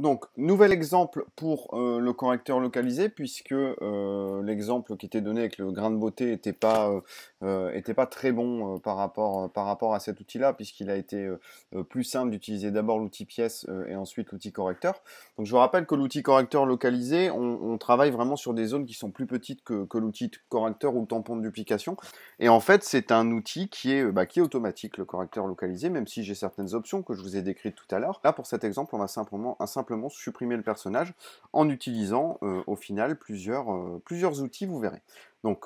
Donc, nouvel exemple pour euh, le correcteur localisé, puisque euh, l'exemple qui était donné avec le grain de beauté n'était pas, euh, pas très bon par, rapport, par rapport à cet outil-là, puisqu'il a été plus simple d'utiliser d'abord l'outil pièce et ensuite l'outil correcteur. Donc, je vous rappelle que l'outil correcteur localisé, on, travaille vraiment sur des zones qui sont plus petites que, l'outil correcteur ou le tampon de duplication. Et en fait, c'est un outil qui est, bah, qui est automatique, le correcteur localisé, même si j'ai certaines options que je vous ai décrites tout à l'heure. Là, pour cet exemple, on va simplement un simple supprimer le personnage en utilisant euh, au final plusieurs, euh, plusieurs outils, vous verrez. Donc,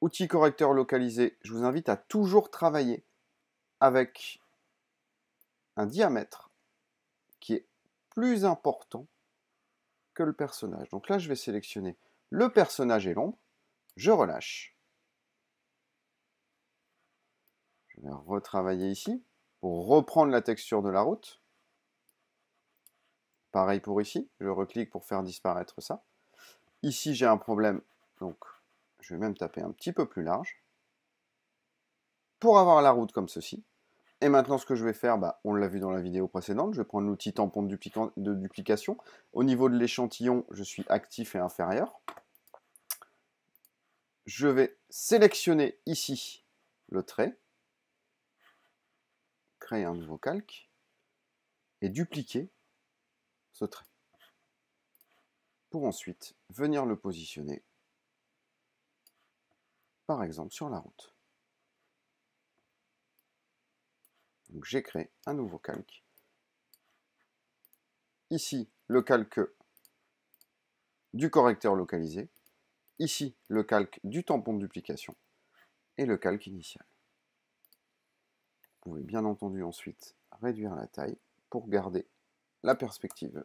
outils correcteurs localisés, je vous invite à toujours travailler avec un diamètre qui est plus important que le personnage. Donc là, je vais sélectionner le personnage et l'ombre, je relâche. Je vais retravailler ici pour reprendre la texture de la route. Pareil pour ici, je reclique pour faire disparaître ça. Ici, j'ai un problème, donc je vais même taper un petit peu plus large pour avoir la route comme ceci. Et maintenant, ce que je vais faire, bah, on l'a vu dans la vidéo précédente, je vais prendre l'outil tampon de, de duplication. Au niveau de l'échantillon, je suis actif et inférieur. Je vais sélectionner ici le trait, créer un nouveau calque et dupliquer ce trait. Pour ensuite venir le positionner, par exemple sur la route. j'ai créé un nouveau calque. Ici, le calque du correcteur localisé. Ici, le calque du tampon de duplication. Et le calque initial. Vous pouvez bien entendu ensuite réduire la taille pour garder la perspective